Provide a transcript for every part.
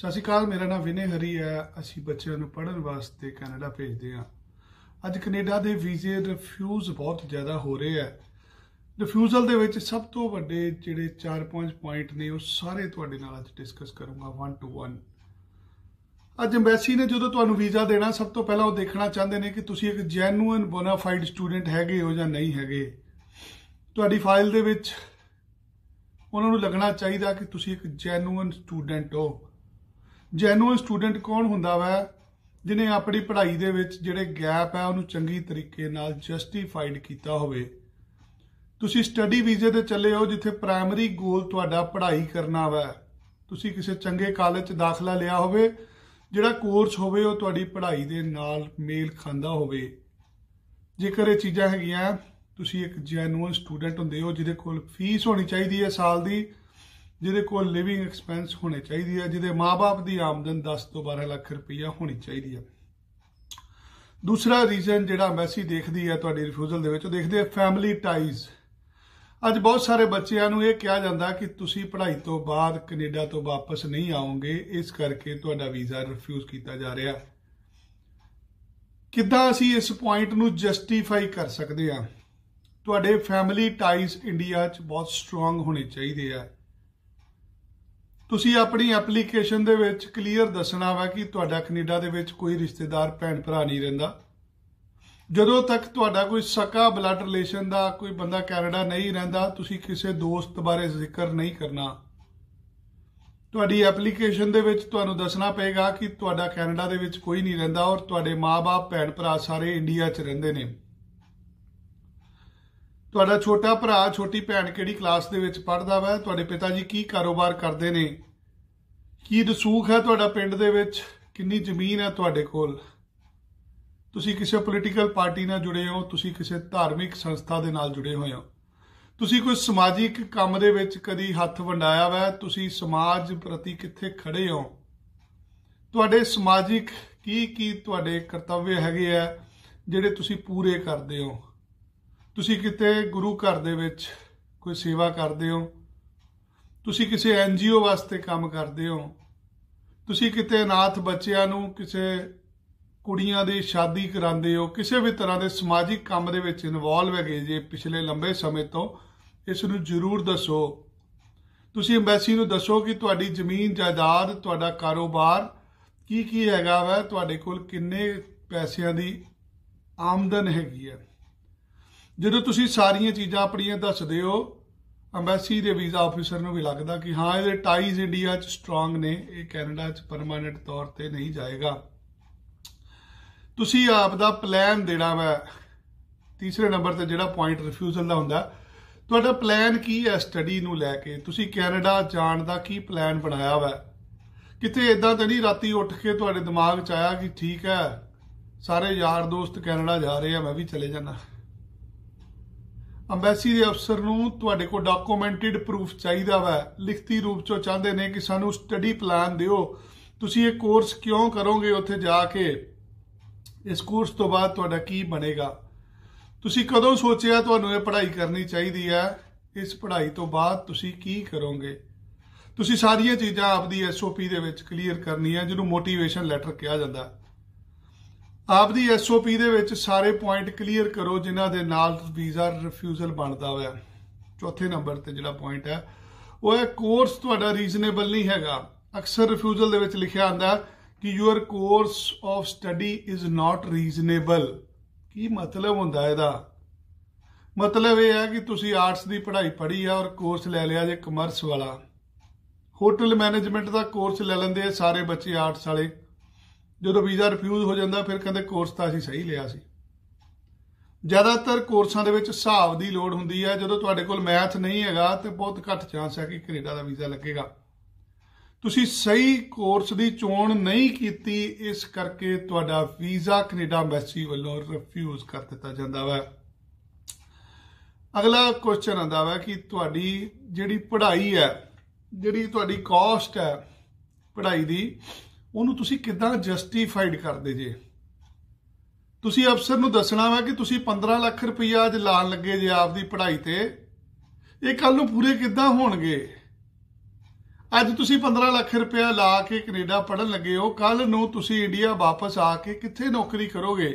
ਸਤਿ ਸ਼੍ਰੀ ਅਕਾਲ ਮੇਰਾ ਨਾਮ ਵਿਨੇ ਹਰੀ ਹੈ ਅਸੀਂ ਬੱਚਿਆਂ ਨੂੰ ਪੜ੍ਹਨ ਵਾਸਤੇ ਕੈਨੇਡਾ ਭੇਜਦੇ ਹਾਂ ਅੱਜ ਕੈਨੇਡਾ ਦੇ ਵੀਜ਼ੇ ਰਿਫਿਊਜ਼ ਬਹੁਤ ਜ਼ਿਆਦਾ ਹੋ ਰਹੇ ਆ ਰਿਫਿਊਜ਼ਲ ਦੇ ਵਿੱਚ ਸਭ ਤੋਂ ਵੱਡੇ ਜਿਹੜੇ 4-5 ਪੁਆਇੰਟ ਨੇ ਉਹ ਸਾਰੇ ਤੁਹਾਡੇ ਨਾਲ ਅੱਜ ਡਿਸਕਸ ਕਰੂੰਗਾ 1 ਟੂ 1 ਅੱਜ ਐਮਬੈਸੀ ਨੇ ਜਦੋਂ ਤੁਹਾਨੂੰ ਵੀਜ਼ਾ ਦੇਣਾ ਸਭ ਤੋਂ ਪਹਿਲਾਂ ਉਹ ਦੇਖਣਾ ਚਾਹੁੰਦੇ ਨੇ ਕਿ ਤੁਸੀਂ ਇੱਕ ਜੈਨੂਇਨ ਬੋਨਾਫਾਈਡ ਸਟੂਡੈਂਟ ਹੈਗੇ ਹੋ ਜਾਂ ਨਹੀਂ ਹੈਗੇ ਤੁਹਾਡੀ ਫਾਈਲ ਦੇ ਵਿੱਚ ਉਹਨਾਂ ਨੂੰ ਲੱਗਣਾ ਚਾਹੀਦਾ ਕਿ ਤੁਸੀਂ ਇੱਕ ਜੈਨੂਇਨ ਸਟੂਡੈਂਟ ਹੋ ਜੈਨੂਅਲ ਸਟੂਡੈਂਟ ਕੌਣ ਹੁੰਦਾ ਵੈ ਜਿਨੇ ਆਪਣੀ ਪੜ੍ਹਾਈ ਦੇ ਵਿੱਚ ਜਿਹੜੇ ਗੈਪ ਹੈ ਉਹਨੂੰ ਚੰਗੀ ਤਰੀਕੇ ਨਾਲ ਜਸਟੀਫਾਈਡ ਕੀਤਾ ਹੋਵੇ ਤੁਸੀਂ ਸਟੱਡੀ ਵੀਜ਼ੇ ਤੇ ਚੱਲੇ ਹੋ ਜਿੱਥੇ ਪ੍ਰਾਇਮਰੀ ਗੋਲ ਤੁਹਾਡਾ ਪੜ੍ਹਾਈ ਕਰਨਾ ਵੈ ਤੁਸੀਂ ਕਿਸੇ ਚੰਗੇ ਕਾਲਜ 'ਚ ਦਾਖਲਾ ਲਿਆ ਹੋਵੇ ਜਿਹੜਾ ਕੋਰਸ ਹੋਵੇ ਉਹ ਤੁਹਾਡੀ ਪੜ੍ਹਾਈ ਦੇ ਨਾਲ ਮੇਲ ਖਾਂਦਾ ਹੋਵੇ ਜੇਕਰ ਇਹ ਚੀਜ਼ਾਂ ਹੈਗੀਆਂ ਤੁਸੀਂ ਇੱਕ ਜੈਨੂਅਲ ਸਟੂਡੈਂਟ ਹੁੰਦੇ ਹੋ ਜਿਹਦੇ ਕੋਲ ਫੀਸ ਹੋਣੀ ਚਾਹੀਦੀ ਹੈ ਸਾਲ ਦੀ ਜਿਹਦੇ ਕੋਲ ਲਿਵਿੰਗ ਐਕਸਪੈਂਸ ਹੋਣੇ ਚਾਹੀਦੀ ਹੈ ਜਿਹਦੇ ਮਾਪੇ ਦੀ ਆਮਦਨ 10 ਤੋਂ 12 ਲੱਖ ਰੁਪਈਆ ਹੋਣੀ ਚਾਹੀਦੀ ਹੈ ਦੂਸਰਾ ਰੀਜ਼ਨ ਜਿਹੜਾ ਮੈਸੀ ਦੇਖਦੀ ਹੈ ਤੁਹਾਡੀ ਰਿਫਿਊਜ਼ਲ ਦੇ ਵਿੱਚ ਉਹ ਦੇਖਦੇ ਆ ਫੈਮਿਲੀ ਟਾਈਜ਼ ਅੱਜ ਬਹੁਤ ਸਾਰੇ ਬੱਚਿਆਂ ਨੂੰ ਇਹ ਕਿਹਾ ਜਾਂਦਾ ਕਿ ਤੁਸੀਂ ਪੜ੍ਹਾਈ ਤੋਂ ਬਾਅਦ ਕੈਨੇਡਾ ਤੋਂ ਵਾਪਸ ਨਹੀਂ ਆਓਗੇ ਇਸ ਕਰਕੇ ਤੁਹਾਡਾ ਵੀਜ਼ਾ ਰਿਫਿਊਜ਼ ਕੀਤਾ ਜਾ ਰਿਹਾ ਕਿੱਦਾਂ ਅਸੀਂ ਇਸ ਪੁਆਇੰਟ ਨੂੰ ਜਸਟੀਫਾਈ ਕਰ ਸਕਦੇ ਆ ਤੁਹਾਡੇ ਫੈਮਿਲੀ ਟਾਈਜ਼ ਇੰਡੀਆ 'ਚ ਬਹੁਤ ਸਟਰੋਂਗ ਹੋਣੇ ਚਾਹੀਦੇ ਆ ਤੁਸੀਂ ਆਪਣੀ ਐਪਲੀਕੇਸ਼ਨ ਦੇ ਵਿੱਚ ਕਲੀਅਰ ਦੱਸਣਾ ਵਾ ਕਿ ਤੁਹਾਡਾ ਕੈਨੇਡਾ ਦੇ ਵਿੱਚ ਕੋਈ ਰਿਸ਼ਤੇਦਾਰ ਭੈਣ ਭਰਾ ਨਹੀਂ ਰਹਿੰਦਾ ਜਦੋਂ ਤੱਕ ਤੁਹਾਡਾ ਕੋਈ ਸਕਾ ਬਲੱਡ ਰਿਲੇਸ਼ਨ ਦਾ ਕੋਈ ਬੰਦਾ ਕੈਨੇਡਾ ਨਹੀਂ ਰਹਿੰਦਾ ਤੁਸੀਂ ਕਿਸੇ ਦੋਸਤ ਬਾਰੇ ਜ਼ਿਕਰ ਨਹੀਂ ਕਰਨਾ ਤੁਹਾਡੀ ਐਪਲੀਕੇਸ਼ਨ ਦੇ ਵਿੱਚ ਤੁਹਾਨੂੰ ਦੱਸਣਾ ਪਏਗਾ ਕਿ ਤੁਹਾਡਾ ਕੈਨੇਡਾ ਦੇ ਵਿੱਚ ਕੋਈ ਨਹੀਂ ਰਹਿੰਦਾ ਔਰ ਤੁਹਾਡੇ ਮਾਪੇ ਭੈਣ ਭਰਾ ਸਾਰੇ ਇੰਡੀਆ 'ਚ ਰਹਿੰਦੇ ਨੇ ਤੁਹਾਡਾ ਛੋਟਾ ਭਰਾ ਛੋਟੀ ਭੈਣ ਕਿਹੜੀ ਕਲਾਸ ਦੇ ਵਿੱਚ ਪੜ੍ਹਦਾ ਵਾ ਤੁਹਾਡੇ ਪਿਤਾ ਜੀ ਕੀ ਕਾਰੋਬਾਰ ਕਰਦੇ ਨੇ ਕੀ ਰਸੂਖ ਹੈ ਤੁਹਾਡਾ ਪਿੰਡ ਦੇ ਵਿੱਚ ਕਿੰਨੀ ਜ਼ਮੀਨ ਹੈ ਤੁਹਾਡੇ ਕੋਲ ਤੁਸੀਂ ਕਿਸੇ ਪੋਲੀਟੀਕਲ ਪਾਰਟੀ ਨਾਲ ਜੁੜੇ ਹੋ ਤੁਸੀਂ ਕਿਸੇ ਧਾਰਮਿਕ ਸੰਸਥਾ ਦੇ ਨਾਲ ਜੁੜੇ ਹੋਏ ਹੋ ਤੁਸੀਂ ਕੋਈ ਸਮਾਜਿਕ ਕੰਮ ਦੇ ਵਿੱਚ ਕਦੀ ਹੱਥ ਵੰਡਾਇਆ ਵਾ ਤੁਸੀਂ ਸਮਾਜ ਪ੍ਰਤੀ ਕਿੱਥੇ ਖੜੇ ਹੋ ਤੁਹਾਡੇ ਸਮਾਜਿਕ ਕੀ ਕੀ ਤੁਹਾਡੇ ਕਰਤੱਵ ਹੈਗੇ ਆ ਜਿਹੜੇ ਤੁਸੀਂ ਪੂਰੇ ਕਰਦੇ ਹੋ ਤੁਸੀਂ ਕਿਤੇ ਗੁਰੂ ਘਰ ਦੇ ਵਿੱਚ ਕੋਈ ਸੇਵਾ ਕਰਦੇ ਹੋ ਤੁਸੀਂ ਕਿਸੇ ਐਨਜੀਓ ਵਾਸਤੇ ਕੰਮ ਕਰਦੇ ਹੋ ਤੁਸੀਂ ਕਿਤੇ ਅਨਾਥ ਬੱਚਿਆਂ ਨੂੰ ਕਿਸੇ ਕੁੜੀਆਂ ਦੀ ਸ਼ਾਦੀ ਕਰਾਉਂਦੇ ਹੋ ਕਿਸੇ ਵੀ ਤਰ੍ਹਾਂ ਦੇ ਸਮਾਜਿਕ ਕੰਮ ਦੇ ਵਿੱਚ ਇਨਵੋਲਵ ਹੈਗੇ ਜੇ ਪਿਛਲੇ ਲੰਬੇ ਸਮੇਂ ਤੋਂ ਇਸ ਨੂੰ ਜ਼ਰੂਰ ਦੱਸੋ ਤੁਸੀਂ ਐਮਬੈਸੀ ਨੂੰ ਦੱਸੋ ਕਿ ਤੁਹਾਡੀ ਜ਼ਮੀਨ ਜਾਇਦਾਦ ਤੁਹਾਡਾ ਕਾਰੋਬਾਰ ਕੀ ਕੀ ਹੈਗਾ ਵਾ ਤੁਹਾਡੇ ਕੋਲ ਕਿੰਨੇ ਪੈਸਿਆਂ ਦੀ ਆਮਦਨ ਹੈਗੀ ਹੈ ਜਦੋਂ ਤੁਸੀਂ ਸਾਰੀਆਂ ਚੀਜ਼ਾਂ ਆਪਣੀਆਂ ਦੱਸਦੇ ਹੋ ਅੰਬੈਸੀ ਦੇ ਵੀਜ਼ਾ ਆਫੀਸਰ ਨੂੰ ਵੀ ਲੱਗਦਾ ਕਿ ਹਾਂ ਇਹਦੇ ਟਾਈਜ਼ ਇੰਡੀਆ 'ਚ ਸਟਰੋਂਗ ਨੇ ਇਹ ਕੈਨੇਡਾ 'ਚ ਪਰਮਾਨੈਂਟ ਤੌਰ ਤੇ ਨਹੀਂ ਜਾਏਗਾ ਤੁਸੀਂ ਆਪ ਦਾ ਪਲਾਨ ਦੇਣਾ ਵਾ ਤੀਸਰੇ ਨੰਬਰ ਤੇ ਜਿਹੜਾ ਪੁਆਇੰਟ ਰਿਫਿਊਜ਼ਲ ਦਾ ਹੁੰਦਾ ਤੁਹਾਡਾ ਪਲਾਨ ਕੀ ਹੈ ਸਟੱਡੀ ਨੂੰ ਲੈ ਕੇ ਤੁਸੀਂ ਕੈਨੇਡਾ ਜਾਣ ਦਾ ਕੀ ਪਲਾਨ ਬਣਾਇਆ ਵਾ ਕਿਤੇ ਇਦਾਂ ਤਾਂ ਨਹੀਂ ਰਾਤੀ ਉੱਠ ਕੇ ਤੁਹਾਡੇ ਦਿਮਾਗ 'ਚ ਆਇਆ ਕਿ ਠੀਕ ਹੈ ਸਾਰੇ ਯਾਰ ਦੋਸਤ ਕੈਨੇਡਾ ਜਾ ਰਹੇ ਆ ਮੈਂ ਵੀ ਚਲੇ ਜਾਣਾ ਅੰਬੈਸੀ ਦੇ ਅਫਸਰ ਨੂੰ ਤੁਹਾਡੇ ਕੋਲ ਡਾਕੂਮੈਂਟਡ ਪ੍ਰੂਫ ਚਾਹੀਦਾ ਵਾ ਲਿਖਤੀ ਰੂਪ ਚੋਂ ਚਾਹੁੰਦੇ ਨੇ ਕਿ ਸਾਨੂੰ ਸਟੱਡੀ ਪਲਾਨ ਦਿਓ ਤੁਸੀਂ ਇਹ ਕੋਰਸ ਕਿਉਂ ਕਰੋਗੇ ਉੱਥੇ ਜਾ ਕੇ ਇਸ ਕੋਰਸ ਤੋਂ ਬਾਅਦ ਤੁਹਾਡਾ ਕੀ ਬਣੇਗਾ ਤੁਸੀਂ ਕਦੋਂ ਸੋਚਿਆ ਤੁਹਾਨੂੰ ਇਹ ਪੜ੍ਹਾਈ ਕਰਨੀ ਚਾਹੀਦੀ ਹੈ ਇਸ ਪੜ੍ਹਾਈ ਤੋਂ ਬਾਅਦ ਤੁਸੀਂ ਕੀ ਕਰੋਗੇ ਤੁਸੀਂ ਸਾਰੀਆਂ ਚੀਜ਼ਾਂ ਆਪਦੀ ਐਸਓਪੀ ਦੇ ਵਿੱਚ ਕਲੀਅਰ ਕਰਨੀਆਂ ਜਿਹਨੂੰ ਮੋਟੀਵੇਸ਼ਨ ਲੈਟਰ ਕਿਹਾ ਜਾਂਦਾ ਹੈ ਆਪਦੀ ਐਸਓਪੀ ਦੇ ਵਿੱਚ ਸਾਰੇ ਪੁਆਇੰਟ ਕਲੀਅਰ ਕਰੋ ਜਿਨ੍ਹਾਂ ਦੇ ਨਾਲ ਵੀਜ਼ਾ ਰਿਫਿਊਜ਼ਲ ਬਣਦਾ ਹੋਇਆ ਚੌਥੇ ਨੰਬਰ ਤੇ ਜਿਹੜਾ ਪੁਆਇੰਟ ਹੈ ਉਹ ਹੈ ਕੋਰਸ ਤੁਹਾਡਾ ਰੀਜ਼ਨੇਬਲ ਨਹੀਂ ਹੈਗਾ ਅਕਸਰ ਰਿਫਿਊਜ਼ਲ ਦੇ ਵਿੱਚ ਲਿਖਿਆ ਆਂਦਾ ਕਿ your course of study is not reasonable ਕੀ ਮਤਲਬ ਹੁੰਦਾ ਇਹਦਾ ਮਤਲਬ ਇਹ ਹੈ ਕਿ ਤੁਸੀਂ ਆਰਟਸ ਦੀ ਪੜ੍ਹਾਈ ਪੜ੍ਹੀ ਆ ਔਰ ਕੋਰਸ ਲੈ ਲਿਆ ਜੇ ਕਮਰਸ ਵਾਲਾ ਹੋਟਲ ਮੈਨੇਜਮੈਂਟ ਦਾ ਕੋਰਸ ਲੈ ਲੈਂਦੇ ਸਾਰੇ ਬੱਚੇ ਆਰਟਸ ਵਾਲੇ ਜਦੋਂ ਵੀਜ਼ਾ ਰਿਫਿਊਜ਼ ਹੋ ਜਾਂਦਾ ਫਿਰ ਕਹਿੰਦੇ ਕੋਰਸ ਤਾਂ ਅਸੀਂ ਸਹੀ ਲਿਆ ਸੀ ਜ਼ਿਆਦਾਤਰ ਕੋਰਸਾਂ ਦੇ ਵਿੱਚ ਹਿਸਾਬ ਦੀ ਲੋੜ ਹੁੰਦੀ ਹੈ ਜਦੋਂ ਤੁਹਾਡੇ ਕੋਲ ਮੈਥ ਨਹੀਂ ਹੈਗਾ ਤੇ ਬਹੁਤ ਘੱਟ ਚਾਂਸ ਹੈ ਕਿ ਕੈਨੇਡਾ ਦਾ ਵੀਜ਼ਾ ਲੱਗੇਗਾ ਤੁਸੀਂ ਸਹੀ ਕੋਰਸ ਦੀ ਚੋਣ ਨਹੀਂ ਕੀਤੀ ਇਸ ਕਰਕੇ ਤੁਹਾਡਾ ਵੀਜ਼ਾ ਕੈਨੇਡਾ ਐਮਬੈਸੀ ਵੱਲੋਂ ਰਿਫਿਊਜ਼ ਕਰ ਦਿੱਤਾ ਜਾਂਦਾ ਹੈ ਅਗਲਾ ਕੁਐਸਚਨ ਆਂਦਾ ਹੈ ਕਿ ਤੁਹਾਡੀ ਜਿਹੜੀ ਪੜ੍ਹਾਈ ਹੈ ਜਿਹੜੀ ਤੁਹਾਡੀ ਕਾਸਟ ਹੈ ਪੜ੍ਹਾਈ ਦੀ ਉਹਨੂੰ ਤੁਸੀਂ ਕਿਦਾਂ ਜਸਟੀਫਾਈਡ ਕਰਦੇ ਜੇ ਤੁਸੀਂ ਅਫਸਰ ਨੂੰ ਦੱਸਣਾ ਵਾ ਕਿ ਤੁਸੀਂ 15 ਲੱਖ ਰੁਪਈਆ ਅੱਜ ਲਾਣ ਲੱਗੇ ਜੇ ਆਪਦੀ ਪੜ੍ਹਾਈ ਤੇ ਇਹ ਕੱਲ ਨੂੰ ਪੂਰੇ ਕਿਦਾਂ ਹੋਣਗੇ ਅੱਜ ਤੁਸੀਂ 15 ਲੱਖ ਰੁਪਇਆ ਲਾ ਕੇ ਕੈਨੇਡਾ ਪੜਨ ਲੱਗੇ ਹੋ ਕੱਲ ਨੂੰ ਤੁਸੀਂ ਇੰਡੀਆ ਵਾਪਸ ਆ ਕੇ ਕਿੱਥੇ ਨੌਕਰੀ ਕਰੋਗੇ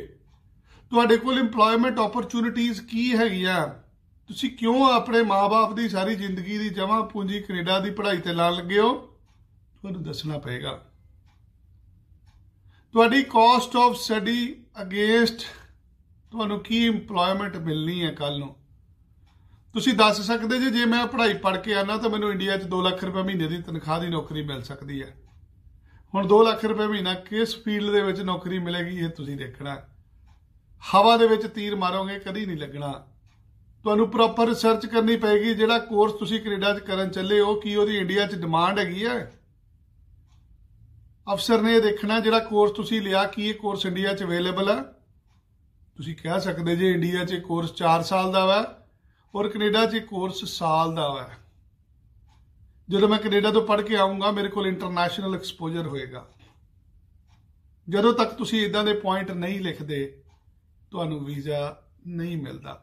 ਤੁਹਾਡੇ ਕੋਲ এমਪਲੋਇਮੈਂਟ ਓਪਰਚੁਨਿਟੀਆਂ ਕੀ ਹੈਗੀਆਂ ਤੁਸੀਂ ਕਿਉਂ ਆਪਣੇ ਮਾਪੇ ਦੀ ਸਾਰੀ ਜ਼ਿੰਦਗੀ ਦੀ ਜਮਾ ਪੂੰਜੀ ਕੈਨੇਡਾ ਦੀ ਪੜ੍ਹਾਈ ਤੇ ਲਾਣ ਲੱਗੇ ਹੋ ਤੁਹਾਨੂੰ ਦੱਸਣਾ ਪਏਗਾ ਤੁਹਾਡੀ ਕਾਸਟ ਆਫ ਸਟੱਡੀ ਅਗੇਂਸਟ ਤੁਹਾਨੂੰ ਕੀ EMPLOYMENT ਮਿਲਣੀ ਹੈ ਕੱਲ ਨੂੰ ਤੁਸੀਂ ਦੱਸ ਸਕਦੇ ਜੇ ਜੇ ਮੈਂ ਪੜ੍ਹਾਈ ਪੜ੍ਹ ਕੇ ਆਣਾ ਤਾਂ ਮੈਨੂੰ ਇੰਡੀਆ 'ਚ 2 ਲੱਖ ਰੁਪਏ ਮਹੀਨੇ ਦੀ ਤਨਖਾਹ ਦੀ ਨੌਕਰੀ ਮਿਲ ਸਕਦੀ ਹੈ ਹੁਣ 2 ਲੱਖ ਰੁਪਏ ਮਹੀਨਾ ਕਿਸ ਫੀਲਡ ਦੇ ਵਿੱਚ ਨੌਕਰੀ ਮਿਲੇਗੀ ਇਹ ਤੁਸੀਂ ਦੇਖਣਾ ਹਵਾ ਦੇ ਵਿੱਚ ਤੀਰ ਮਾਰੋਗੇ ਕਦੀ ਨਹੀਂ ਲੱਗਣਾ ਤੁਹਾਨੂੰ ਪ੍ਰੋਪਰ ਰਿਸਰਚ ਕਰਨੀ ਪੈਗੀ ਜਿਹੜਾ ਕੋਰਸ ਤੁਸੀਂ ਕੈਨੇਡਾ 'ਚ ਕਰਨ ਚੱਲੇ ਹੋ ਕੀ ਉਹਦੀ ਇੰਡੀਆ 'ਚ ਡਿਮਾਂਡ ਹੈਗੀ ਹੈ ਅਫਸਰ ਨੇ ਇਹ ਦੇਖਣਾ ਜਿਹੜਾ ਕੋਰਸ ਤੁਸੀਂ ਲਿਆ ਕੀ ਇਹ ਕੋਰਸ ਇੰਡੀਆ 'ਚ ਅਵੇਲੇਬਲ ਹੈ ਤੁਸੀਂ ਕਹਿ ਸਕਦੇ ਜੇ ਇੰਡੀਆ 'ਚ ਕੋਰਸ 4 ਸਾਲ ਦਾ ਵਾ ਔਰ ਕੈਨੇਡਾ 'ਚ ਕੋਰਸ ਸਾਲ ਦਾ ਵਾ ਜਦੋਂ ਮੈਂ ਕੈਨੇਡਾ ਤੋਂ ਪੜ੍ਹ ਕੇ ਆਉਂਗਾ ਮੇਰੇ ਕੋਲ ਇੰਟਰਨੈਸ਼ਨਲ ਐਕਸਪੋਜ਼ਰ ਹੋਏਗਾ ਜਦੋਂ ਤੱਕ ਤੁਸੀਂ ਇਦਾਂ ਦੇ ਪੁਆਇੰਟ ਨਹੀਂ ਲਿਖਦੇ ਤੁਹਾਨੂੰ ਵੀਜ਼ਾ ਨਹੀਂ ਮਿਲਦਾ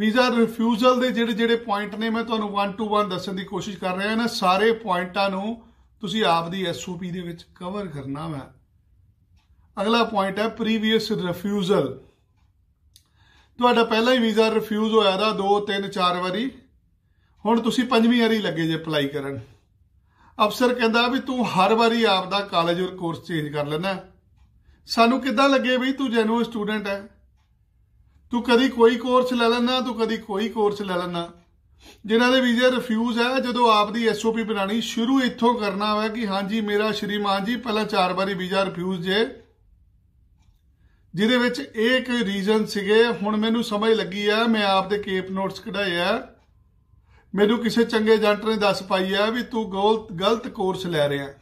ਵੀਜ਼ਾ ਰਿਫਿਊਜ਼ਲ ਦੇ ਜਿਹੜੇ ਜਿਹੜੇ ਪੁਆਇੰਟ ਨੇ ਮੈਂ ਤੁਹਾਨੂੰ 1 ਟੂ 1 ਦੱਸਣ ਦੀ ਕੋਸ਼ਿਸ਼ ਕਰ ਰਿਹਾ ਹਾਂ ਨਾ ਸਾਰੇ ਪੁਆਇੰਟਾਂ ਨੂੰ ਤੁਸੀਂ ਆਪ ਦੀ ਐਸਓਪੀ ਦੇ ਵਿੱਚ ਕਵਰ ਕਰਨਾ ਹੈ ਅਗਲਾ ਪੁਆਇੰਟ ਹੈ ਪ੍ਰੀਵੀਅਸ ਰਿਫਿਊਜ਼ਲ ਤੁਹਾਡਾ ਪਹਿਲਾ ਹੀ ਵੀਜ਼ਾ ਰਿਫਿਊਜ਼ ਹੋਇਆ ਦਾ 2 3 4 ਵਾਰੀ ਹੁਣ ਤੁਸੀਂ ਪੰਜਵੀਂ ਵਾਰੀ ਲੱਗੇ ਜੇ ਅਪਲਾਈ ਕਰਨ ਅਫਸਰ ਕਹਿੰਦਾ ਵੀ ਤੂੰ ਹਰ ਵਾਰੀ ਆਪ ਦਾ ਕਾਲਜ ਔਰ ਕੋਰਸ ਚੇਂਜ ਕਰ ਲੈਣਾ ਸਾਨੂੰ ਕਿੱਦਾਂ ਲੱਗੇ ਵੀ ਤੂੰ ਜੈਨੂਅਲ ਸਟੂਡੈਂਟ ਹੈ ਤੂੰ ਕਦੀ ਕੋਈ ਕੋਰਸ ਲੈ ਲੈਣਾ ਤੂੰ ਕਦੀ ਕੋਈ ਕੋਰਸ ਲੈ ਲੈਣਾ ਜਿਨ੍ਹਾਂ ਦੇ ਵੀਜ਼ਾ ਰਿਫਿਊਜ਼ ਆ ਜਦੋਂ ਆਪ ਦੀ ਐਸਓਪੀ ਬਣਾਣੀ ਸ਼ੁਰੂ ਇੱਥੋਂ ਕਰਨਾ ਹੈ ਕਿ ਹਾਂਜੀ ਮੇਰਾ ਸ਼੍ਰੀਮਾਨ ਜੀ ਪਹਿਲਾਂ ਚਾਰ ਵਾਰੀ ਵੀਜ਼ਾ ਰਿਫਿਊਜ਼ ਜੇ ਜਿਹਦੇ ਵਿੱਚ ਇਹ ਕੋਈ ਰੀਜ਼ਨ ਸੀਗੇ ਹੁਣ ਮੈਨੂੰ ਸਮਝ ਲੱਗੀ ਆ ਮੈਂ ਆਪ ਦੇ ਕੇਪ ਨੋਟਸ ਕਢਾਏ ਆ ਮੈਨੂੰ ਕਿਸੇ ਚੰਗੇ ਏਜੰਟ ਨੇ ਦੱਸ ਪਾਈ ਆ ਵੀ ਤੂੰ ਗਲਤ ਗਲਤ ਕੋਰਸ ਲੈ ਰਿਹਾ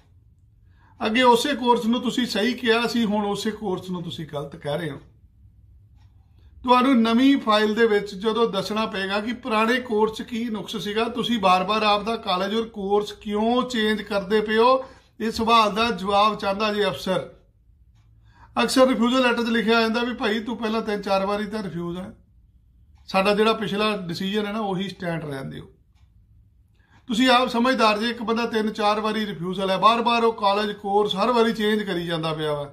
ਅੱਗੇ ਉਸੇ ਕੋਰਸ ਨੂੰ ਤੁਸੀਂ ਸਹੀ ਕਿਹਾ ਸੀ ਹੁਣ ਉਸੇ ਕੋਰਸ ਨੂੰ ਤੁਸੀਂ ਗਲਤ ਕਹਿ ਰਹੇ ਹੋ ਤੁਹਾਨੂੰ ਨਵੀਂ ਫਾਈਲ ਦੇ ਵਿੱਚ ਜਦੋਂ ਦੱਸਣਾ ਪਏਗਾ ਕਿ ਪੁਰਾਣੇ ਕੋਰਸ 'ਚ ਕੀ ਨੁਕਸ ਸੀਗਾ ਤੁਸੀਂ ਬਾਰ-ਬਾਰ ਆਪਦਾ ਕਾਲਜ ਔਰ ਕੋਰਸ ਕਿਉਂ ਚੇਂਜ ਕਰਦੇ ਪਿਓ ਇਸ ਸਵਾਲ ਦਾ ਜਵਾਬ ਚਾਹੁੰਦਾ ਜੀ ਅਫਸਰ ਅਕਸਰ ਰਿਫਿਊਜ਼ਲ ਲੈਟਰ 'ਚ ਲਿਖਿਆ ਜਾਂਦਾ ਵੀ ਭਾਈ ਤੂੰ ਪਹਿਲਾਂ ਤਿੰਨ ਚਾਰ ਵਾਰੀ ਤਾਂ ਰਿਫਿਊਜ਼ ਆ ਸਾਡਾ ਜਿਹੜਾ ਪਿਛਲਾ ਡਿਸੀਜਨ ਹੈ ਨਾ ਉਹੀ ਸਟੈਂਡ ਰਹਿੰਦੇ ਹੋ ਤੁਸੀਂ ਆਪ ਸਮਝਦਾਰ ਜੇ ਇੱਕ ਬੰਦਾ ਤਿੰਨ ਚਾਰ ਵਾਰੀ ਰਿਫਿਊਜ਼ਲ ਹੈ ਬਾਰ-ਬਾਰ ਉਹ ਕਾਲਜ ਕੋਰਸ ਹਰ ਵਾਰੀ ਚੇਂਜ ਕਰੀ ਜਾਂਦਾ ਪਿਆ ਵਾ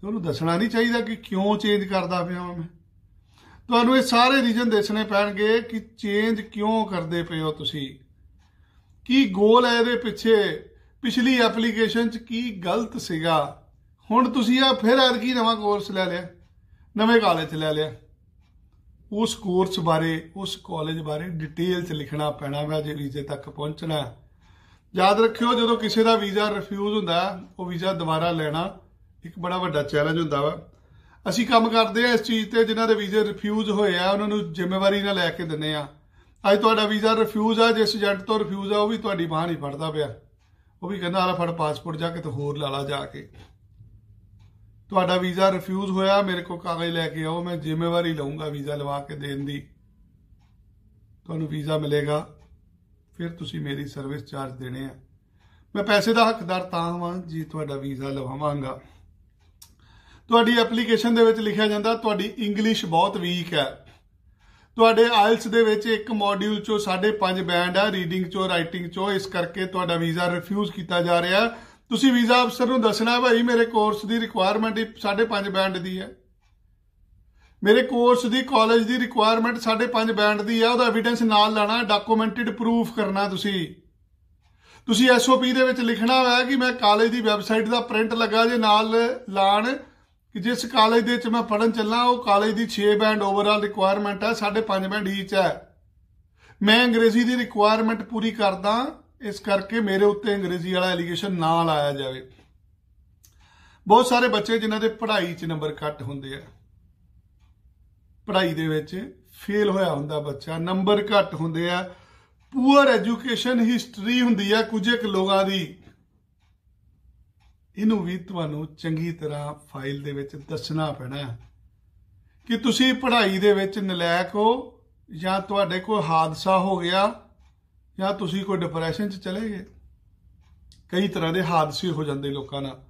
ਤੁਹਾਨੂੰ ਦੱਸਣਾ ਨਹੀਂ ਚਾਹੀਦਾ ਕਿ ਕਿਉਂ ਚੇਂਜ ਕਰਦਾ ਪਿਆ ਮੈਂ ਤੁਹਾਨੂੰ ਇਹ ਸਾਰੇ ਰੀਜਨ ਦੱਸਣੇ ਪੈਣਗੇ ਕਿ ਚੇਂਜ ਕਿਉਂ ਕਰਦੇ ਪਏ ਹੋ ਤੁਸੀਂ ਕੀ ਗੋਲ ਹੈ ਇਹਦੇ ਪਿੱਛੇ ਪਿਛਲੀ ਐਪਲੀਕੇਸ਼ਨ 'ਚ ਕੀ ਗਲਤ ਸੀਗਾ ਹੁਣ ਤੁਸੀਂ ਆ ਫਿਰ ਕੀ ਨਵਾਂ ਕੋਰਸ ਲੈ ਲਿਆ ਨਵੇਂ ਕਾਲਜ 'ਚ ਲੈ ਲਿਆ ਉਸ ਕੋਰਸ ਬਾਰੇ ਉਸ ਕਾਲਜ ਬਾਰੇ ਡਿਟੇਲ 'ਚ ਲਿਖਣਾ ਪੈਣਾ ਵਾ ਜੇ ਵੀਜ਼ੇ ਤੱਕ ਪਹੁੰਚਣਾ ਯਾਦ ਰੱਖਿਓ ਜਦੋਂ ਕਿਸੇ ਦਾ ਵੀਜ਼ਾ ਰਿਫਿਊਜ਼ ਹੁੰਦਾ ਉਹ ਵੀਜ਼ਾ ਦੁਬਾਰਾ ਲੈਣਾ ਇੱਕ ਬੜਾ ਵੱਡਾ ਚੈਲੰਜ ਹੁੰਦਾ ਵਾ ਅਸੀਂ ਕੰਮ ਕਰਦੇ ਆ ਇਸ ਚੀਜ਼ ਤੇ ਜਿਨ੍ਹਾਂ ਦੇ ਵੀਜ਼ੇ ਰਿਫਿਊਜ਼ ਹੋਏ ਆ ਉਹਨਾਂ ਨੂੰ ਜ਼ਿੰਮੇਵਾਰੀ ਨਾਲ ਲੈ ਕੇ ਦਿੰਨੇ ਆ ਅੱਜ ਤੁਹਾਡਾ ਵੀਜ਼ਾ ਰਿਫਿਊਜ਼ ਆ ਜਿਸ ਏਜੰਟ ਤੋਂ ਰਿਫਿਊਜ਼ ਆ ਉਹ ਵੀ ਤੁਹਾਡੀ ਬਾਹ ਨਹੀਂ ਫੜਦਾ ਪਿਆ ਉਹ ਵੀ ਕਹਿੰਦਾ ਆਲਾ ਫੜ ਪਾਸਪੋਰਟ ਜਾ ਕੇ ਤੇ ਹੋਰ ਲਾ ਲਾ ਜਾ ਕੇ ਤੁਹਾਡਾ ਵੀਜ਼ਾ ਰਿਫਿਊਜ਼ ਹੋਇਆ ਮੇਰੇ ਕੋਲ ਕਾਗਜ਼ ਲੈ ਕੇ ਆਓ ਮੈਂ ਜ਼ਿੰਮੇਵਾਰੀ ਲਵਾਂਗਾ ਵੀਜ਼ਾ ਲਵਾ ਕੇ ਦੇਣ ਦੀ ਤੁਹਾਨੂੰ ਵੀਜ਼ਾ ਮਿਲੇਗਾ ਫਿਰ ਤੁਸੀਂ ਮੇਰੀ ਸਰਵਿਸ ਚਾਰਜ ਦੇਣੇ ਆ ਮੈਂ ਪੈਸੇ ਦਾ ਹੱਕਦਾਰ ਤਾਂ ਹਾਂ ਜੀ ਤੁਹਾਡਾ ਵੀਜ਼ਾ ਲਵਾਵਾਂਗਾ ਤੁਹਾਡੀ ਐਪਲੀਕੇਸ਼ਨ ਦੇ ਵਿੱਚ ਲਿਖਿਆ ਜਾਂਦਾ ਤੁਹਾਡੀ ਇੰਗਲਿਸ਼ ਬਹੁਤ ਵੀਕ ਹੈ ਤੁਹਾਡੇ ਆਇਲਸ ਦੇ ਵਿੱਚ ਇੱਕ ਮੋਡਿਊਲ ਚੋਂ 5.5 ਬੈਂਡ ਆ ਰੀਡਿੰਗ ਚੋਂ ਰਾਈਟਿੰਗ ਚੋਂ ਇਸ ਕਰਕੇ ਤੁਹਾਡਾ ਵੀਜ਼ਾ ਰਿਫਿਊਜ਼ ਕੀਤਾ ਜਾ ਰਿਹਾ ਤੁਸੀਂ ਵੀਜ਼ਾ ਅਫਸਰ ਨੂੰ ਦੱਸਣਾ ਭਾਈ ਮੇਰੇ ਕੋਰਸ ਦੀ ਰਿਕੁਆਇਰਮੈਂਟ 5.5 ਬੈਂਡ ਦੀ ਹੈ ਮੇਰੇ ਕੋਰਸ ਦੀ ਕਾਲਜ ਦੀ ਰਿਕੁਆਇਰਮੈਂਟ 5.5 ਬੈਂਡ ਦੀ ਹੈ ਉਹਦਾ ਐਵੀਡੈਂਸ ਨਾਲ ਲੈਣਾ ਡਾਕੂਮੈਂਟਡ ਪ੍ਰੂਫ ਕਰਨਾ ਤੁਸੀਂ ਤੁਸੀਂ ਐਸਓਪੀ ਦੇ ਵਿੱਚ ਲਿਖਣਾ ਹੋਇਆ ਕਿ ਮੈਂ ਕਾਲਜ ਦੀ ਵੈਬਸਾਈਟ ਦਾ ਪ੍ਰਿੰਟ ਲਗਾ ਜੇ ਨਾਲ ਲਾਣ ਕਿ ਜਿਸ ਕਾਲਜ ਦੇ ਵਿੱਚ ਮੈਂ ਪੜਨ ਚੱਲਾਂ ਉਹ ਕਾਲਜ ਦੀ 6 ਬੈਂਡ ਓਵਰਆਲ ਰਿਕੁਆਇਰਮੈਂਟ ਹੈ 5.5 ਬੈਂਡ ਈਚ ਹੈ ਮੈਂ ਅੰਗਰੇਜ਼ੀ ਦੀ ਰਿਕੁਆਇਰਮੈਂਟ ਪੂਰੀ ਕਰਦਾ ਇਸ ਕਰਕੇ ਮੇਰੇ ਉੱਤੇ ਅੰਗਰੇਜ਼ੀ ਵਾਲਾ ਐਲੀਗੇਸ਼ਨ ਨਾ ਲਾਇਆ ਜਾਵੇ ਬਹੁਤ ਸਾਰੇ ਬੱਚੇ ਜਿਨ੍ਹਾਂ ਦੇ ਪੜ੍ਹਾਈ 'ਚ ਨੰਬਰ ਘੱਟ ਹੁੰਦੇ ਆ ਪੜ੍ਹਾਈ ਦੇ ਵਿੱਚ ਫੇਲ ਹੋਇਆ ਹੁੰਦਾ ਬੱਚਾ ਨੰਬਰ ਘੱਟ ਹੁੰਦੇ ਆ ਪੂਅਰ ਐਜੂਕੇਸ਼ਨ ਹਿਸਟਰੀ ਹੁੰਦੀ ਆ ਕੁਝ ਇੱਕ ਲੋਕਾਂ ਦੀ ਇਹਨੂੰ ਵੀ ਤੁਹਾਨੂੰ ਚੰਗੀ ਤਰ੍ਹਾਂ ਫਾਈਲ ਦੇ ਵਿੱਚ ਦੱਸਣਾ ਪੈਣਾ ਕਿ ਤੁਸੀਂ ਪੜ੍ਹਾਈ ਦੇ ਵਿੱਚ ਨਲਾਇਕ ਹੋ ਜਾਂ ਤੁਹਾਡੇ ਕੋਈ ਹਾਦਸਾ ਹੋ ਗਿਆ ਜਾਂ ਤੁਸੀਂ ਕੋਈ ਡਿਪਰੈਸ਼ਨ 'ਚ ਚਲੇ ਗਏ ਕਈ ਤਰ੍ਹਾਂ ਦੇ ਹਾਦਸੇ ਹੋ ਜਾਂਦੇ ਲੋਕਾਂ ਨਾਲ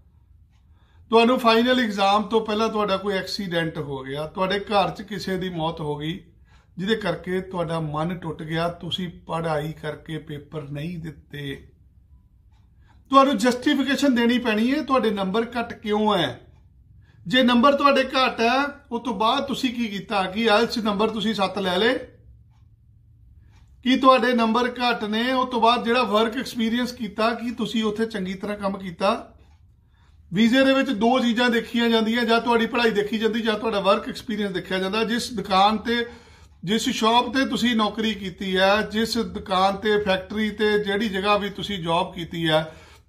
ਤੁਹਾਨੂੰ ਫਾਈਨਲ ਐਗਜ਼ਾਮ ਤੋਂ ਪਹਿਲਾਂ ਤੁਹਾਡਾ ਕੋਈ ਐਕਸੀਡੈਂਟ ਹੋ ਗਿਆ ਤੁਹਾਡੇ ਘਰ 'ਚ ਕਿਸੇ ਦੀ ਮੌਤ ਹੋ ਗਈ ਜਿਹਦੇ ਕਰਕੇ ਤੁਹਾਡਾ ਮਨ ਟੁੱਟ ਗਿਆ ਤੁਸੀਂ ਪੜ੍ਹਾਈ ਕਰਕੇ ਪੇਪਰ ਨਹੀਂ ਦਿੱਤੇ ਤੁਹਾਨੂੰ ਜਸਟੀਫਿਕੇਸ਼ਨ ਦੇਣੀ ਪੈਣੀ ਹੈ ਤੁਹਾਡੇ ਨੰਬਰ ਘਟ ਕਿਉਂ ਹੈ ਜੇ ਨੰਬਰ ਤੁਹਾਡੇ ਘਟ ਹੈ ਉਸ ਤੋਂ ਬਾਅਦ ਤੁਸੀਂ ਕੀ ਕੀਤਾ ਕਿ ਅਲਸ ਨੰਬਰ ਤੁਸੀਂ 7 ਲੈ ਲੇ ਕਿ ਤੁਹਾਡੇ ਨੰਬਰ ਘਟ ਨੇ ਉਸ ਤੋਂ ਬਾਅਦ ਜਿਹੜਾ ਵਰਕ ਐਕਸਪੀਰੀਅੰਸ ਕੀਤਾ ਕਿ ਤੁਸੀਂ ਉੱਥੇ ਚੰਗੀ ਤਰ੍ਹਾਂ ਕੰਮ ਕੀਤਾ ਵੀਜ਼ੇ ਦੇ ਵਿੱਚ ਦੋ ਚੀਜ਼ਾਂ ਦੇਖੀਆਂ ਜਾਂਦੀਆਂ ਜਾਂ ਤੁਹਾਡੀ ਪੜ੍ਹਾਈ ਦੇਖੀ ਜਾਂਦੀ ਜਾਂ ਤੁਹਾਡਾ ਵਰਕ ਐਕਸਪੀਰੀਅੰਸ ਦੇਖਿਆ ਜਾਂਦਾ ਜਿਸ ਦੁਕਾਨ ਤੇ ਜਿਸ ਸ਼ਾਪ ਤੇ ਤੁਸੀਂ ਨੌਕਰੀ ਕੀਤੀ ਹੈ ਜਿਸ ਦੁਕਾਨ ਤੇ ਫੈਕਟਰੀ ਤੇ ਜਿਹੜੀ ਜਗ੍ਹਾ ਵੀ ਤੁਸੀਂ ਜੌਬ ਕੀਤੀ ਹੈ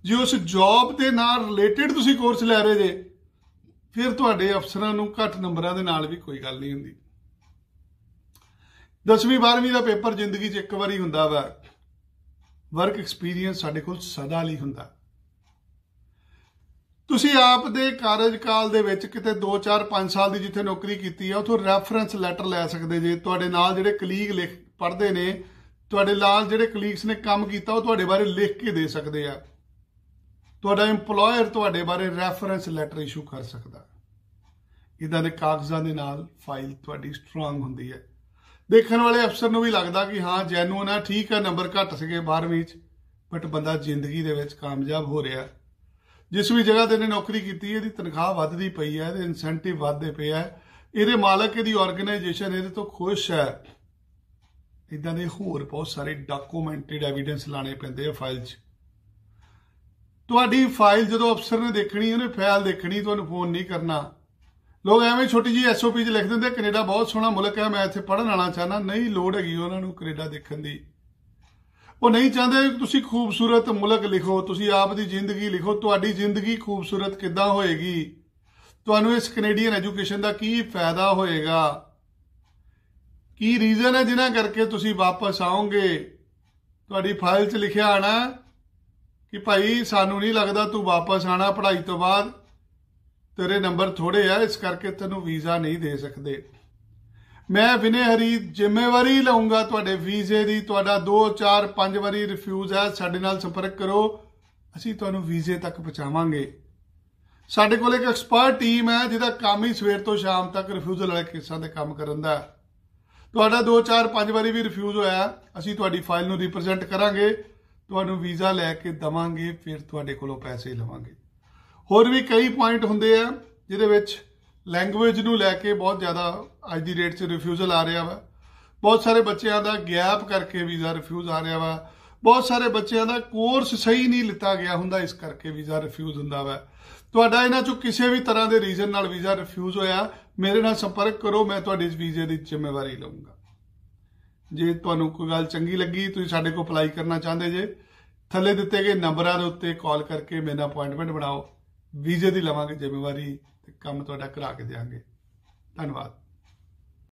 ਜੇ ਉਸ ਜੌਬ ਦੇ ਨਾਲ ਰਿਲੇਟਡ ਤੁਸੀਂ ਕੋਰਸ ਲੈ ਰਹੇ ਜੇ ਫਿਰ ਤੁਹਾਡੇ ਅਫਸਰਾਂ ਨੂੰ ਘੱਟ ਨੰਬਰਾਂ ਦੇ ਨਾਲ ਵੀ ਕੋਈ ਗੱਲ ਨਹੀਂ ਹੁੰਦੀ 10ਵੀਂ 12ਵੀਂ ਦਾ ਪੇਪਰ ਜ਼ਿੰਦਗੀ 'ਚ ਇੱਕ ਵਾਰੀ ਹੁੰਦਾ ਵਾ ਵਰਕ ਐਕਸਪੀਰੀਅੰਸ ਸਾਡੇ ਕੋਲ ਸਦਾ ਲਈ ਹੁੰਦਾ ਤੁਸੀਂ ਆਪ ਦੇ ਕਾਰਜਕਾਲ ਦੇ ਵਿੱਚ ਕਿਤੇ 2 4 5 ਸਾਲ ਦੀ ਜਿੱਥੇ ਨੌਕਰੀ ਕੀਤੀ ਆ ਉਥੋਂ ਰੈਫਰੈਂਸ ਲੈਟਰ ਲੈ ਸਕਦੇ ਜੇ ਤੁਹਾਡੇ ਨਾਲ ਜਿਹੜੇ ਕਲੀਗ ਲਿਖ ਪੜਦੇ ਨੇ ਤੁਹਾਡੇ ਨਾਲ ਜਿਹੜੇ ਕਲੀਗਸ ਨੇ ਕੰਮ ਕੀਤਾ ਉਹ ਤੁਹਾਡੇ ਬਾਰੇ ਲਿਖ ਕੇ ਦੇ ਸਕਦੇ ਆ ਤੁਹਾਡਾ EMPLOYER ਤੁਹਾਡੇ ਬਾਰੇ ਰੈਫਰੈਂਸ ਲੈਟਰ ਇਸ਼ੂ ਕਰ ਸਕਦਾ ਇਦਾਂ ਦੇ ਕਾਗਜ਼ਾਂ ਦੇ ਨਾਲ ਫਾਈਲ ਤੁਹਾਡੀ ਸਟਰੋਂਗ ਹੁੰਦੀ ਹੈ ਦੇਖਣ ਵਾਲੇ ਅਫਸਰ ਨੂੰ ਵੀ ਲੱਗਦਾ ਕਿ ਹਾਂ ਜੈਨੂਨ ਆ ਠੀਕ ਆ ਨੰਬਰ ਘੱਟ ਸੀਗੇ 12ਵੀਂ ਚ ਬਟ ਬੰਦਾ ਜ਼ਿੰਦਗੀ ਦੇ ਵਿੱਚ ਕਾਮਯਾਬ ਹੋ ਰਿਹਾ ਜਿਸ ਵੀ ਜਗ੍ਹਾ ਤੇ ਨੇ ਨੌਕਰੀ ਕੀਤੀ ਹੈ ਇਹਦੀ ਤਨਖਾਹ ਵੱਧਦੀ ਪਈ ਹੈ ਤੇ ਇਨਸੈਂਟਿਵ ਵੱਧਦੇ ਪਏ ਹੈ ਇਹਦੇ ਮਾਲਕ ਇਹਦੀ ਆਰਗੇਨਾਈਜੇਸ਼ਨ ਇਹਦੇ ਤੋਂ ਖੁਸ਼ ਹੈ ਇਦਾਂ ਦੇ ਹੋਰ ਬਹੁਤ ਸਾਰੇ ਡਾਕੂਮੈਂਟਡ ਐਵੀਡੈਂਸ ਲਾਣੇ ਪੈਂਦੇ ਆ ਫਾਈਲ 'ਚ ਤੁਹਾਡੀ ਫਾਈਲ ਜਦੋਂ ਅਫਸਰ ਨੇ ਦੇਖਣੀ ਉਹਨੇ ਫਾਈਲ ਦੇਖਣੀ ਤੁਹਾਨੂੰ ਫੋਨ ਨਹੀਂ ਕਰਨਾ ਲੋਕ ਐਵੇਂ ਛੋਟੀ ਜੀ ਐਸਓਪੀ 'ਚ ਲਿਖ ਦਿੰਦੇ ਕੈਨੇਡਾ ਬਹੁਤ ਸੋਹਣਾ ਮੁਲਕ ਹੈ ਮੈਂ ਇੱਥੇ ਪੜਨ ਆਣਾ ਚਾਹਨਾ ਨਹੀਂ ਲੋੜ ਹੈਗੀ ਉਹਨਾਂ ਨੂੰ ਕੈਨੇਡਾ ਦੇਖਣ ਦੀ ਉਹ ਨਹੀਂ ਚਾਹੁੰਦੇ ਤੁਸੀਂ ਖੂਬਸੂਰਤ ਮੁਲਕ ਲਿਖੋ ਤੁਸੀਂ ਆਪ ਦੀ ਜ਼ਿੰਦਗੀ ਲਿਖੋ ਤੁਹਾਡੀ ਜ਼ਿੰਦਗੀ ਖੂਬਸੂਰਤ ਕਿੱਦਾਂ ਹੋਏਗੀ ਤੁਹਾਨੂੰ ਇਸ ਕੈਨੇਡੀਅਨ ਐਜੂਕੇਸ਼ਨ ਦਾ ਕੀ ਫਾਇਦਾ ਹੋਏਗਾ ਕੀ ਰੀਜ਼ਨ ਹੈ ਜਿਨ੍ਹਾਂ ਕਰਕੇ ਤੁਸੀਂ ਵਾਪਸ ਆਓਗੇ ਤੁਹਾਡੀ ਫਾਈਲ 'ਚ ਲਿਖਿਆ ਆਣਾ ਕਿ ਭਾਈ ਸਾਨੂੰ ਨਹੀਂ ਲੱਗਦਾ ਤੂੰ ਵਾਪਸ ਆਣਾ ਪੜ੍ਹਾਈ ਤੋਂ ਬਾਅਦ ਤੇਰੇ ਨੰਬਰ ਥੋੜੇ ਆ ਇਸ ਕਰਕੇ ਤੈਨੂੰ ਵੀਜ਼ਾ ਨਹੀਂ ਦੇ ਸਕਦੇ ਮੈਂ ਵਿਨੇ ਹਰੀ ਜ਼ਿੰਮੇਵਾਰੀ ਲਵਾਂਗਾ ਤੁਹਾਡੇ ਵੀਜ਼ੇ ਦੀ ਤੁਹਾਡਾ 2 4 5 ਵਾਰੀ ਰਿਫਿਊਜ਼ ਹੈ ਸਾਡੇ ਨਾਲ ਸੰਪਰਕ ਕਰੋ ਅਸੀਂ ਤੁਹਾਨੂੰ ਵੀਜ਼ੇ ਤੱਕ ਪਹੁੰਚਾਵਾਂਗੇ ਸਾਡੇ ਕੋਲ ਇੱਕ ਐਕਸਪਰਟ ਟੀਮ ਹੈ ਜਿਹਦਾ ਕੰਮ ਹੀ ਸਵੇਰ ਤੋਂ ਸ਼ਾਮ ਤੱਕ ਰਿਫਿਊਜ਼ਲ ਵਾਲੇ ਕੇਸਾਂ ਤੇ ਕੰਮ ਕਰਨ ਦਾ ਤੁਹਾਡਾ 2 4 5 ਵਾਰੀ ਵੀ ਰਿਫਿਊਜ਼ ਹੋਇਆ ਅਸੀਂ ਤੁਹਾਡੀ ਫਾਈਲ ਨੂੰ ਰਿਪਰੈਜ਼ੈਂਟ ਕਰਾਂਗੇ ਤੁਹਾਨੂੰ ਵੀਜ਼ਾ ਲੈ ਕੇ ਦਵਾਂਗੇ ਫਿਰ ਤੁਹਾਡੇ ਕੋਲੋਂ ਪੈਸੇ ਲਵਾਂਗੇ ਹੋਰ ਵੀ ਕਈ ਪੁਆਇੰਟ ਹੁੰਦੇ ਆ ਜਿਹਦੇ ਵਿੱਚ ਲੈਂਗੁਏਜ ਨੂੰ ਲੈ ਕੇ ਬਹੁਤ ਜ਼ਿਆਦਾ ਅੱਜ ਦੀ ਡੇਟ 'ਚ ਰਿਫਿਊਜ਼ਲ ਆ ਰਿਹਾ ਵਾ ਬਹੁਤ ਸਾਰੇ ਬੱਚਿਆਂ ਦਾ ਗੈਪ ਕਰਕੇ ਵੀਜ਼ਾ ਰਿਫਿਊਜ਼ ਆ ਰਿਹਾ ਵਾ ਬਹੁਤ ਸਾਰੇ ਬੱਚਿਆਂ ਦਾ ਕੋਰਸ ਸਹੀ ਨਹੀਂ ਲਿੱਤਾ ਗਿਆ ਹੁੰਦਾ ਇਸ ਕਰਕੇ ਵੀਜ਼ਾ ਰਿਫਿਊਜ਼ ਹੁੰਦਾ ਵਾ ਤੁਹਾਡਾ ਇਹਨਾਂ ਚੋਂ ਕਿਸੇ ਵੀ ਤਰ੍ਹਾਂ ਦੇ ਰੀਜ਼ਨ ਨਾਲ ਵੀਜ਼ਾ ਰਿਫਿਊਜ਼ ਹੋਇਆ ਮੇਰੇ ਨਾਲ ਸੰਪਰਕ ਕਰੋ ਮੈਂ ਤੁਹਾਡੇ ਵੀਜ਼ੇ ਦੀ ਜ਼ਿੰਮੇਵਾਰੀ ਲਵਾਂਗਾ ਜੇ ਤੁਹਾਨੂੰ ਕੋਈ ਗੱਲ ਚੰਗੀ ਲੱਗੀ ਤੁਸੀਂ ਸਾਡੇ ਕੋਲ ਅਪਲਾਈ ਕਰਨਾ ਚਾਹੁੰਦੇ ਜੇ ਥੱਲੇ ਦਿੱਤੇ ਗਏ ਨੰਬਰਾਂ ਦੇ ਉੱਤੇ ਕਾਲ ਕਰਕੇ ਮੇਰੇ ਨਾਲ ਅਪਾਇੰਟਮੈਂਟ ਬਣਾਓ ਵੀਜ਼ੇ ਦੀ ਲਵਾਂਗੇ ਜ਼ਿੰਮੇਵਾਰੀ ਤੇ ਕੰਮ ਤੁਹਾਡਾ ਕਰਾ ਕੇ ਦੇਵਾਂਗੇ ਧੰਨਵਾਦ